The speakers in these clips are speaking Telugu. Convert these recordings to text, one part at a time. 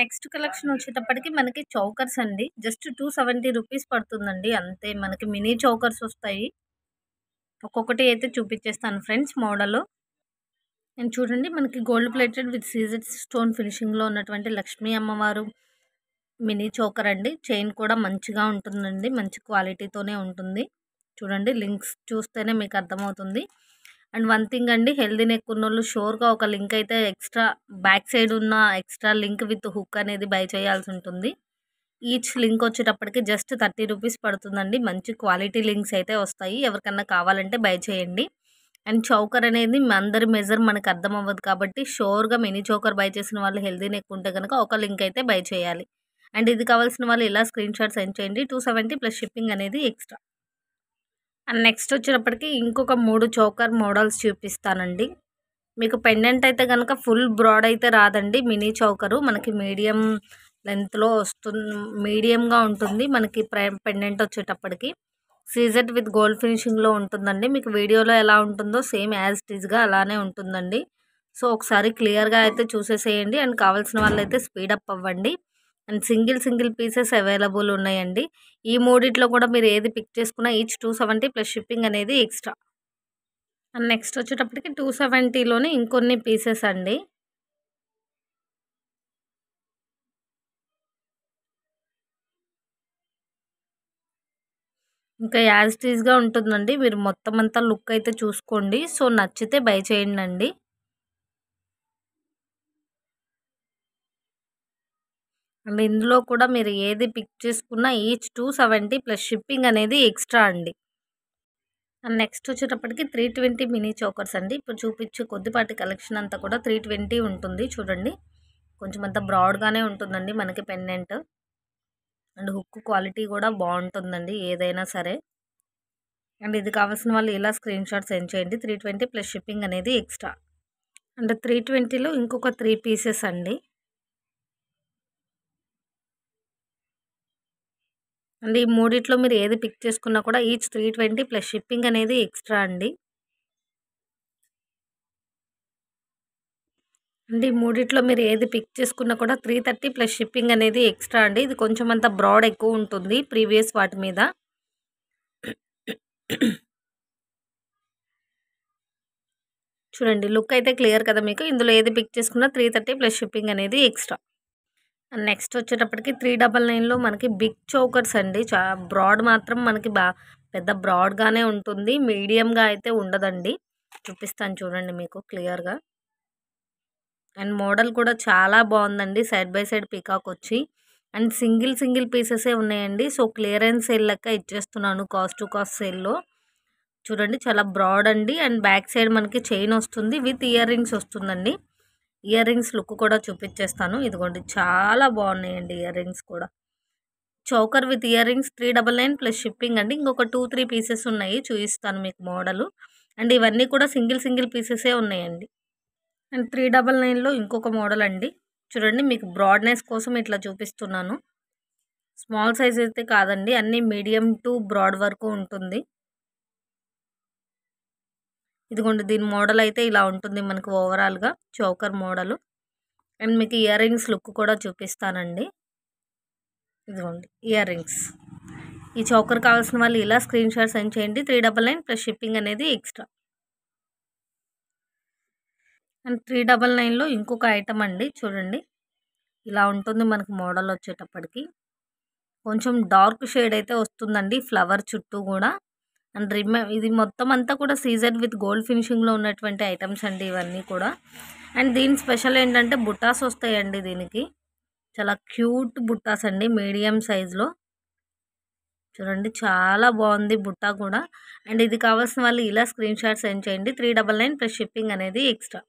నెక్స్ట్ కలెక్షన్ వచ్చేటప్పటికి మనకి చౌకర్స్ అండి జస్ట్ టూ సెవెంటీ రూపీస్ పడుతుందండి అంతే మనకి మినీ చౌకర్స్ వస్తాయి ఒక్కొక్కటి అయితే చూపించేస్తాను ఫ్రెండ్స్ మోడల్ అండ్ చూడండి మనకి gold plated with CZ stone ఫినిషింగ్లో ఉన్నటువంటి లక్ష్మీ అమ్మవారు మినీ చౌకర్ అండి చైన్ కూడా మంచిగా ఉంటుందండి మంచి క్వాలిటీతోనే ఉంటుంది చూడండి లింక్స్ చూస్తేనే మీకు అర్థమవుతుంది అండ్ వన్ థింగ్ అండి హెల్దీ నెక్ ఉన్నోళ్ళు షోర్గా ఒక లింక్ అయితే ఎక్స్ట్రా బ్యాక్ సైడ్ ఉన్న ఎక్స్ట్రా లింక్ విత్ హుక్ అనేది బై చేయాల్సి ఉంటుంది ఈచ్ లింక్ వచ్చేటప్పటికి జస్ట్ థర్టీ రూపీస్ పడుతుందండి మంచి క్వాలిటీ లింక్స్ అయితే వస్తాయి ఎవరికన్నా కావాలంటే బై చేయండి అండ్ చౌకర్ అనేది అందరి మెజర్ మనకు అర్థం అవ్వదు కాబట్టి షోర్గా మినీ చౌకర్ బై చేసిన వాళ్ళు హెల్దీ నెక్ ఉంటే కనుక ఒక లింక్ అయితే బై చేయాలి అండ్ ఇది కావాల్సిన వాళ్ళు ఇలా స్క్రీన్ షాట్ సెండ్ చేయండి టూ సెవెంటీ ప్లస్ షిప్పింగ్ అనేది ఎక్స్ట్రా అండ్ నెక్స్ట్ వచ్చినప్పటికీ ఇంకొక మూడు చోకర్ మోడల్స్ చూపిస్తానండి మీకు పెండెంట్ అయితే కనుక ఫుల్ బ్రాడ్ అయితే రాదండి మినీ చౌకరు మనకి మీడియం లెంత్లో వస్తుంది మీడియంగా ఉంటుంది మనకి పెండెంట్ వచ్చేటప్పటికి సీజెడ్ విత్ గోల్డ్ ఫినిషింగ్లో ఉంటుందండి మీకు వీడియోలో ఎలా ఉంటుందో సేమ్ యాజ్ టీజ్గా అలానే ఉంటుందండి సో ఒకసారి క్లియర్గా అయితే చూసేసేయండి అండ్ కావాల్సిన వాళ్ళైతే స్పీడప్ అవ్వండి and single single pieces available ఉన్నాయండి ఈ మూడిట్లో కూడా మీరు ఏది పిక్ చేసుకున్నా each two seventy plus shipping అనేది ఎక్స్ట్రా అండ్ నెక్స్ట్ వచ్చేటప్పటికి టూ సెవెంటీలోనే ఇంకొన్ని పీసెస్ అండి ఇంకా యాజ్ టీజ్గా ఉంటుందండి మీరు మొత్తం అంతా లుక్ అయితే చూసుకోండి సో నచ్చితే బై చేయండి అండి అండ్ ఇందులో కూడా మీరు ఏది పిక్ చేసుకున్నా each two seventy plus shipping అనేది ఎక్స్ట్రా అండి అండ్ నెక్స్ట్ వచ్చేటప్పటికి త్రీ ట్వంటీ మినీ చోకర్స్ అండి ఇప్పుడు చూపించే కొద్దిపాటి కలెక్షన్ అంతా కూడా త్రీ ట్వంటీ ఉంటుంది చూడండి కొంచెం అంత బ్రాడ్గానే ఉంటుందండి మనకి పెండెంట్ అండ్ హుక్ క్వాలిటీ కూడా బాగుంటుందండి ఏదైనా సరే అండ్ ఇది కావాల్సిన వాళ్ళు ఇలా స్క్రీన్ షాట్ సెండ్ చేయండి త్రీ ట్వంటీ ప్లస్ షిప్పింగ్ అనేది ఎక్స్ట్రా అండ్ త్రీ ట్వంటీలో ఇంకొక త్రీ పీసెస్ అండి అండ్ ఈ మూడిట్లో మీరు ఏది పిక్ చేసుకున్నా కూడా each three twenty plus shipping అనేది ఎక్స్ట్రా అండి అండి మూడిట్లో మీరు ఏది పిక్ చేసుకున్నా కూడా త్రీ థర్టీ ప్లస్ షిప్పింగ్ అనేది ఎక్స్ట్రా అండి ఇది కొంచెం అంత బ్రాడ్ ఎక్కువ ఉంటుంది ప్రీవియస్ వాటి మీద చూడండి లుక్ అయితే క్లియర్ కదా మీకు ఇందులో ఏది పిక్ చేసుకున్నా త్రీ థర్టీ ప్లస్ షిప్పింగ్ అనేది ఎక్స్ట్రా నెక్స్ట్ వచ్చేటప్పటికి త్రీ డబల్ నైన్లో మనకి బిగ్ చౌకర్స్ అండి చా బ్రాడ్ మాత్రం మనకి బా పెద్ద బ్రాడ్గానే ఉంటుంది మీడియంగా అయితే ఉండదండి చూపిస్తాను చూడండి మీకు క్లియర్గా అండ్ మోడల్ కూడా చాలా బాగుందండి సైడ్ బై సైడ్ పీకాక్ వచ్చి అండ్ సింగిల్ సింగిల్ పీసెసే ఉన్నాయండి సో క్లియరెన్స్ సేల్ లెక్క ఇచ్చేస్తున్నాను కాస్ట్ టు కాస్ట్ సేల్లో చూడండి చాలా బ్రాడ్ అండి అండ్ బ్యాక్ సైడ్ మనకి చైన్ వస్తుంది విత్ ఇయర్ రింగ్స్ వస్తుందండి ఇయర్ రింగ్స్ లుక్ కూడా చూపించేస్తాను ఇదిగోండి చాలా బాగున్నాయండి ఇయర్ రింగ్స్ కూడా choker with earrings three double nine plus shipping అండి ఇంకొక టూ త్రీ పీసెస్ ఉన్నాయి చూపిస్తాను మీకు మోడలు అండ్ ఇవన్నీ కూడా సింగిల్ సింగిల్ పీసెసే ఉన్నాయండి అండ్ త్రీ డబల్ నైన్లో ఇంకొక మోడల్ అండి చూడండి మీకు బ్రాడ్నెస్ కోసం ఇట్లా చూపిస్తున్నాను స్మాల్ సైజ్ అయితే కాదండి అన్నీ మీడియం టు బ్రాడ్ వరకు ఉంటుంది ఇదిగోండి దీని మోడల్ అయితే ఇలా ఉంటుంది మనకు ఓవరాల్గా చౌకర్ మోడలు అండ్ మీకు ఇయర్ రింగ్స్ లుక్ కూడా చూపిస్తానండి ఇదిగోండి ఇయర్ రింగ్స్ ఈ చౌకర్ కావాల్సిన వాళ్ళు ఇలా స్క్రీన్ షాట్ సెండ్ చేయండి three double nine plus shipping అనేది ఎక్స్ట్రా అండ్ త్రీ డబల్ నైన్లో ఇంకొక ఐటమ్ అండి చూడండి ఇలా ఉంటుంది మనకు మోడల్ వచ్చేటప్పటికి కొంచెం డార్క్ షేడ్ అయితే వస్తుందండి ఫ్లవర్ చుట్టూ కూడా అండ్ రిమ ఇది మొత్తం అంతా కూడా సీజర్ విత్ గోల్డ్ ఫినిషింగ్లో ఉన్నటువంటి ఐటమ్స్ అండి ఇవన్నీ కూడా అండ్ దీని స్పెషల్ ఏంటంటే బుట్టాస్ వస్తాయండి దీనికి చాలా క్యూట్ బుట్టాస్ అండి మీడియం సైజులో చూడండి చాలా బాగుంది బుట్ట కూడా అండ్ ఇది కావాల్సిన వాళ్ళు ఇలా స్క్రీన్ షాట్ సెండ్ చేయండి three double nine plus shipping అనేది ఎక్స్ట్రా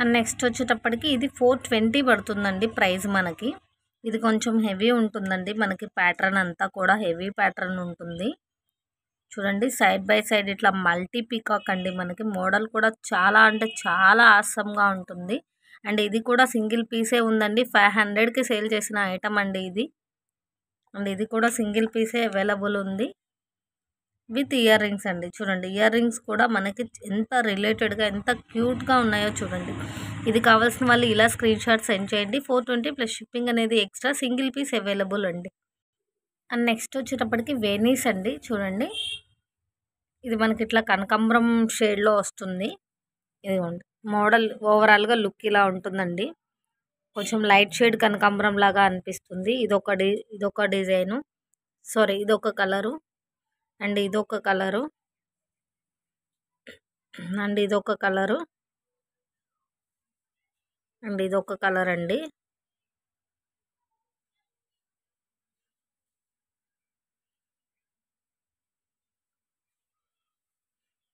అండ్ నెక్స్ట్ వచ్చేటప్పటికి ఇది ఫోర్ ట్వంటీ పడుతుందండి ప్రైస్ మనకి ఇది కొంచెం హెవీ ఉంటుందండి మనకి ప్యాటర్న్ అంతా కూడా హెవీ ప్యాటర్న్ ఉంటుంది చూడండి సైడ్ బై సైడ్ ఇట్లా మల్టీ పీకాక్ అండి మనకి మోడల్ కూడా చాలా అంటే చాలా ఆసంగా ఉంటుంది అండ్ ఇది కూడా సింగిల్ పీసే ఉందండి ఫైవ్ హండ్రెడ్కి సేల్ చేసిన ఐటమ్ అండి ఇది అండ్ ఇది కూడా సింగిల్ పీసే అవైలబుల్ ఉంది విత్ ఇయర్ రింగ్స్ అండి చూడండి ఇయర్ రింగ్స్ కూడా మనకి ఎంత రిలేటెడ్గా ఎంత క్యూట్గా ఉన్నాయో చూడండి ఇది కావాల్సిన వాళ్ళు ఇలా స్క్రీన్ షాట్ సెండ్ చేయండి ఫోర్ ట్వంటీ ప్లస్ షిప్పింగ్ అనేది ఎక్స్ట్రా సింగిల్ పీస్ అవైలబుల్ అండి అండ్ నెక్స్ట్ వచ్చేటప్పటికి వేనీస్ అండి చూడండి ఇది మనకి ఇట్లా కనకాంబరం షేడ్లో వస్తుంది ఇదిగోండి మోడల్ ఓవరాల్గా లుక్ ఇలా ఉంటుందండి కొంచెం లైట్ షేడ్ కనకాంబరం లాగా అనిపిస్తుంది ఇదొక డి ఇదొక డిజైను సారీ ఇదొక కలరు అండ్ ఇదొక కలరు అండ్ ఇదొక కలరు అండ్ ఇదొక కలర్ అండి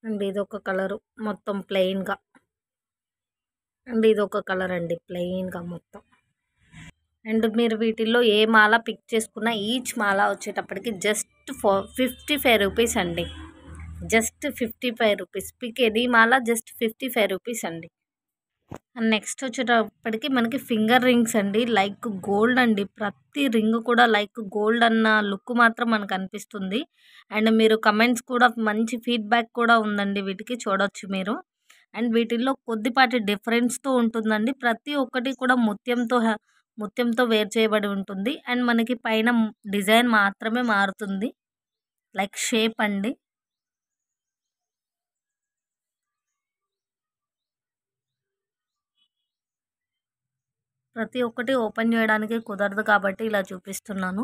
అండ్ ఇది ఒక కలరు మొత్తం ప్లెయిన్గా అండ్ ఇది ఒక కలర్ అండి ప్లెయిన్గా మొత్తం అండ్ మీరు వీటిల్లో ఏ మాల పిక్ చేసుకున్నా ఈచ్ మాల వచ్చేటప్పటికి జస్ట్ ఫో ఫిఫ్టీ ఫైవ్ రూపీస్ అండి just fifty five rupees pick ఎది మాల జస్ట్ ఫిఫ్టీ ఫైవ్ రూపీస్ అండి నెక్స్ట్ వచ్చేటప్పటికి మనకి ఫింగర్ రింగ్స్ అండి లైక్ గోల్డ్ అండి ప్రతి రింగ్ కూడా లైక్ గోల్డ్ అన్న లుక్ మాత్రం మనకు అనిపిస్తుంది అండ్ మీరు కమెంట్స్ కూడా మంచి ఫీడ్బ్యాక్ కూడా ఉందండి వీటికి చూడవచ్చు మీరు అండ్ వీటిల్లో కొద్దిపాటి డిఫరెన్స్తో ఉంటుందండి ప్రతి ఒక్కటి కూడా ముత్యంతో ముత్యంతో వేరు చేయబడి ఉంటుంది అండ్ మనకి పైన డిజైన్ మాత్రమే మారుతుంది లైక్ షేప్ అండి ప్రతి ఒక్కటి ఓపెన్ చేయడానికి కుదరదు కాబట్టి ఇలా చూపిస్తున్నాను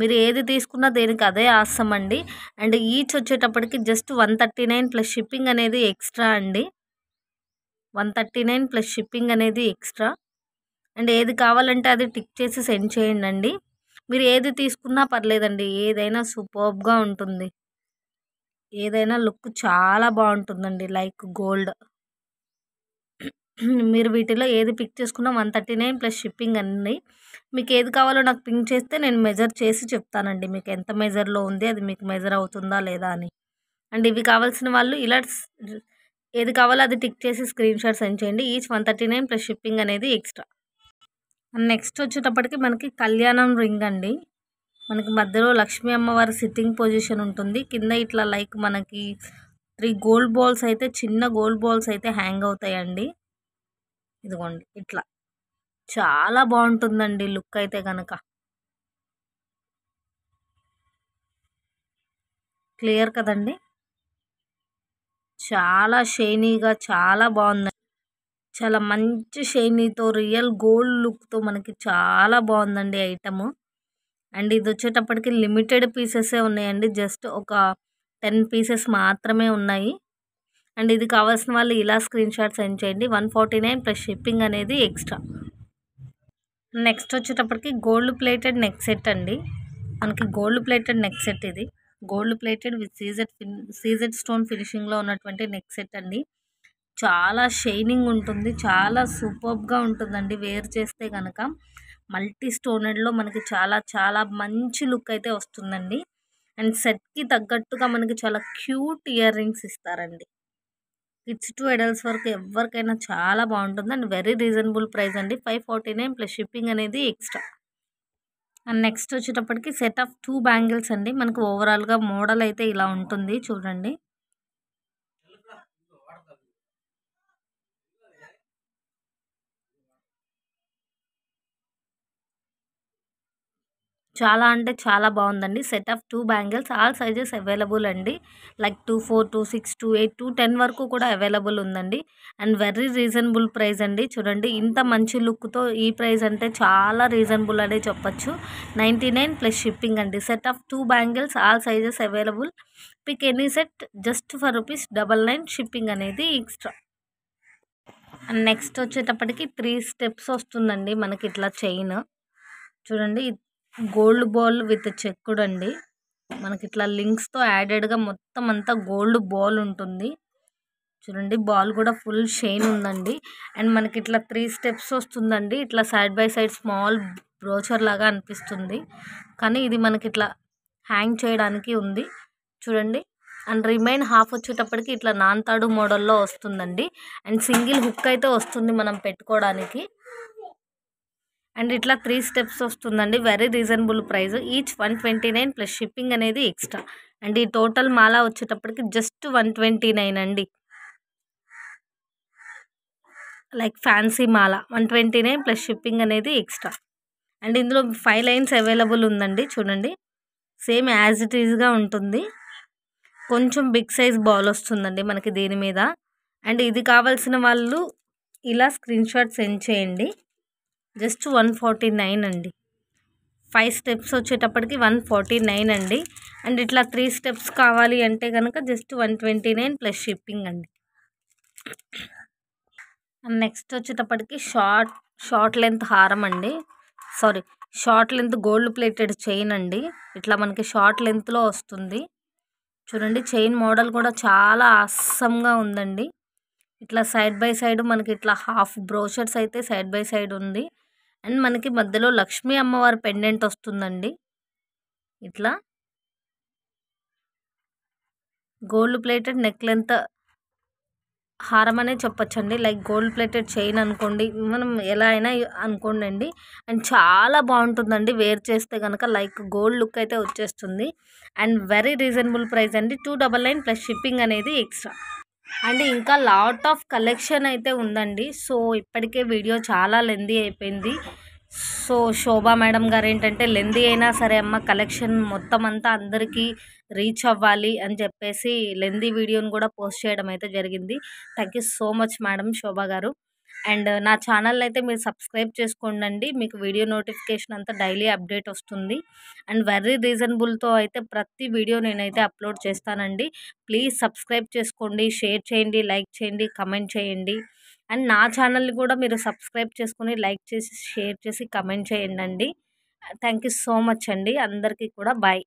మీరు ఏది తీసుకున్నా దేనికి అదే ఆసం అండి అండ్ ఈచ్ వచ్చేటప్పటికి just one thirty nine plus shipping అనేది ఎక్స్ట్రా అండి one thirty nine plus shipping అనేది ఎక్స్ట్రా అండ్ ఏది కావాలంటే అది టిక్ చేసి సెండ్ చేయండి అండి మీరు ఏది తీసుకున్నా పర్లేదండి ఏదైనా సూపర్బ్గా ఉంటుంది ఏదైనా లుక్ చాలా బాగుంటుందండి లైక్ గోల్డ్ మీరు వీటిలో ఏది పిక్ చేసుకున్నా one thirty nine plus shipping అన్ని మీకు ఏది కావాలో నాకు పింక్ చేస్తే నేను మెజర్ చేసి చెప్తానండి మీకు ఎంత మెజర్లో ఉంది అది మీకు మెజర్ అవుతుందా లేదా అని అండ్ ఇవి కావాల్సిన వాళ్ళు ఇలా ఏది కావాలో అది టిక్ చేసి స్క్రీన్ షాట్ సెండ్ చేయండి each one thirty nine plus shipping అనేది ఎక్స్ట్రా నెక్స్ట్ వచ్చేటప్పటికి మనకి కళ్యాణం రింగ్ అండి మనకి మధ్యలో లక్ష్మీ అమ్మవారి సిట్టింగ్ పొజిషన్ ఉంటుంది కింద ఇట్లా లైక్ మనకి త్రీ గోల్డ్ బాల్స్ అయితే చిన్న గోల్డ్ బాల్స్ అయితే హ్యాంగ్ అవుతాయండి ఇదిగోండి ఇట్లా చాలా బాగుంటుందండి లుక్ అయితే కనుక క్లియర్ కదండి చాలా షైనీగా చాలా బాగుంది చాలా మంచి షైనీతో రియల్ గోల్డ్ లుక్తో మనకి చాలా బాగుందండి ఐటము అండ్ ఇది వచ్చేటప్పటికి లిమిటెడ్ పీసెసే ఉన్నాయండి జస్ట్ ఒక టెన్ పీసెస్ మాత్రమే ఉన్నాయి అండ్ ఇది కావాల్సిన వాళ్ళు ఇలా స్క్రీన్ షాట్ సెండ్ చేయండి one forty nine plus shipping అనేది ఎక్స్ట్రా నెక్స్ట్ వచ్చేటప్పటికి గోల్డ్ ప్లేటెడ్ నెక్ సెట్ అండి మనకి గోల్డ్ ప్లేటెడ్ నెక్ సెట్ ఇది gold plated with CZ CZ stone ఫినిషింగ్లో ఉన్నటువంటి నెక్ సెట్ అండి చాలా షైనింగ్ ఉంటుంది చాలా సూపర్గా ఉంటుందండి వేర్ చేస్తే కనుక మల్టీ స్టోనెడ్లో మనకి చాలా చాలా మంచి లుక్ అయితే వస్తుందండి అండ్ సెట్కి తగ్గట్టుగా మనకి చాలా క్యూట్ ఇయర్ రింగ్స్ ఇస్తారండి కిడ్స్ టు అడల్ట్స్ వరకు ఎవరికైనా చాలా బాగుంటుంది అండ్ వెరీ రీజనబుల్ ప్రైస్ అండి five forty nine plus shipping అనేది ఎక్స్ట్రా అండ్ నెక్స్ట్ వచ్చేటప్పటికి సెట్ ఆఫ్ టూ బ్యాంగిల్స్ అండి మనకు ఓవరాల్గా మోడల్ అయితే ఇలా ఉంటుంది చూడండి చాలా అంటే చాలా బాగుందండి set of two bangles all sizes available అండి like two four two six two eight two ten వరకు కూడా అవైలబుల్ ఉందండి అండ్ వెరీ రీజనబుల్ ప్రైస్ అండి చూడండి ఇంత మంచి లుక్తో ఈ ప్రైస్ అంటే చాలా రీజనబుల్ అనే చెప్పచ్చు నైంటీ నైన్ ప్లస్ షిప్పింగ్ అండి set of two bangles all sizes available pick any set just for rupees double nine shipping అనేది ఎక్స్ట్రా అండ్ నెక్స్ట్ వచ్చేటప్పటికి త్రీ స్టెప్స్ వస్తుందండి మనకి ఇట్లా చైన్ చూడండి గోల్డ్ బాల్ విత్ చెక్కుడు అండి మనకి ఇట్లా లింక్స్తో యాడెడ్గా మొత్తం అంతా గోల్డ్ బాల్ ఉంటుంది చూడండి బాల్ కూడా ఫుల్ షైన్ ఉందండి అండ్ మనకి ఇట్లా త్రీ స్టెప్స్ వస్తుందండి ఇట్లా side by side small brochure లాగా అనిపిస్తుంది కానీ ఇది మనకి ఇట్లా హ్యాంగ్ చేయడానికి ఉంది చూడండి అండ్ రిమైన్ హాఫ్ వచ్చేటప్పటికి ఇట్లా నాన్ తాడు మోడల్లో వస్తుందండి అండ్ సింగిల్ హుక్ అయితే వస్తుంది మనం పెట్టుకోవడానికి అండ్ ఇట్లా త్రీ స్టెప్స్ వస్తుందండి very reasonable price each one twenty nine plus shipping అనేది ఎక్స్ట్రా అండ్ ఈ టోటల్ మాల వచ్చేటప్పటికి జస్ట్ వన్ ట్వంటీ నైన్ అండి లైక్ ఫ్యాన్సీ మాల one twenty nine plus shipping అనేది ఎక్స్ట్రా అండ్ ఇందులో ఫైవ్ లైన్స్ అవైలబుల్ ఉందండి చూడండి సేమ్ యాజ్ ఇట్ ఈజ్గా ఉంటుంది కొంచెం బిగ్ సైజ్ బాల్ వస్తుందండి మనకి దీని మీద అండ్ ఇది కావాల్సిన వాళ్ళు ఇలా స్క్రీన్ షాట్ సెండ్ చేయండి జస్ట్ వన్ ఫార్టీ నైన్ అండి ఫైవ్ స్టెప్స్ వచ్చేటప్పటికి వన్ ఫార్టీ నైన్ అండి అండ్ ఇట్లా త్రీ స్టెప్స్ కావాలి అంటే కనుక just one twenty nine plus shipping అండి అండ్ నెక్స్ట్ వచ్చేటప్పటికి షార్ట్ షార్ట్ లెంత్ హారం అండి sorry short length gold plated chain అండి ఇట్లా మనకి షార్ట్ లెంత్లో వస్తుంది చూడండి చైన్ మోడల్ కూడా చాలా అస్సంగా ఉందండి ఇట్లా సైడ్ బై సైడ్ మనకి ఇట్లా హాఫ్ బ్రోషర్స్ అయితే సైడ్ బై సైడ్ ఉంది అండ్ మనకి మధ్యలో లక్ష్మీ అమ్మవారి పెండెంట్ వస్తుందండి ఇట్లా గోల్డ్ ప్లేటెడ్ నెక్ లెంత్ హారం అనే చెప్పొచ్చండి లైక్ గోల్డ్ ప్లేటెడ్ చైన్ అనుకోండి మనం ఎలా అయినా అనుకోండి అండి అండ్ చాలా బాగుంటుందండి వేర్ చేస్తే కనుక లైక్ గోల్డ్ లుక్ అయితే వచ్చేస్తుంది అండ్ వెరీ రీజనబుల్ ప్రైస్ అండి two double nine plus shipping అనేది ఎక్స్ట్రా అండ్ ఇంకా లాట్ ఆఫ్ కలెక్షన్ అయితే ఉందండి సో ఇప్పటికే వీడియో చాలా లెందీ అయిపోయింది సో శోభా మేడం గారు ఏంటంటే లెందీ అయినా సరే అమ్మ కలెక్షన్ మొత్తం అంతా అందరికీ రీచ్ అవ్వాలి అని చెప్పేసి లెందీ వీడియోని కూడా పోస్ట్ చేయడం అయితే జరిగింది thank you so much madam Shobha గారు అండ్ నా ఛానల్ అయితే మీరు సబ్స్క్రైబ్ చేసుకోండి మీకు వీడియో నోటిఫికేషన్ అంతా డైలీ అప్డేట్ వస్తుంది అండ్ వెరీ రీజనబుల్తో అయితే ప్రతి వీడియో నేనైతే అప్లోడ్ చేస్తానండి ప్లీజ్ సబ్స్క్రైబ్ చేసుకోండి షేర్ చేయండి లైక్ చేయండి కమెంట్ చేయండి అండ్ నా ఛానల్ని కూడా మీరు సబ్స్క్రైబ్ చేసుకుని లైక్ చేసి షేర్ చేసి కమెంట్ చేయండి అండి థ్యాంక్ యూ సో మచ్ అండి అందరికీ కూడా బాయ్